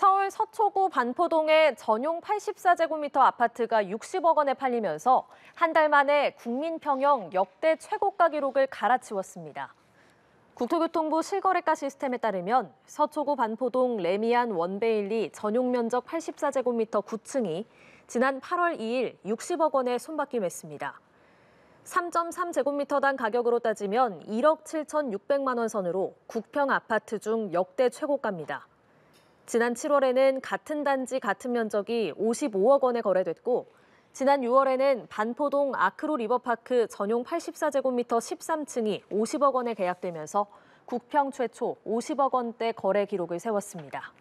서울 서초구 반포동의 전용 84제곱미터 아파트가 60억 원에 팔리면서 한 달 만에 국민평형 역대 최고가 기록을 갈아치웠습니다. 국토교통부 실거래가 시스템에 따르면 서초구 반포동 레미안 원베일리 전용 면적 84제곱미터 9층이 지난 8월 2일 60억 원에 손바뀜했습니다. 3.3제곱미터당 가격으로 따지면 1억 7,600만 원 선으로 국평 아파트 중 역대 최고가입니다. 지난 7월에는 같은 단지 같은 면적이 55억 원에 거래됐고 지난 6월에는 반포동 아크로 리버파크 전용 84제곱미터 13층이 50억 원에 계약되면서 국평 최초 50억 원대 거래 기록을 세웠습니다.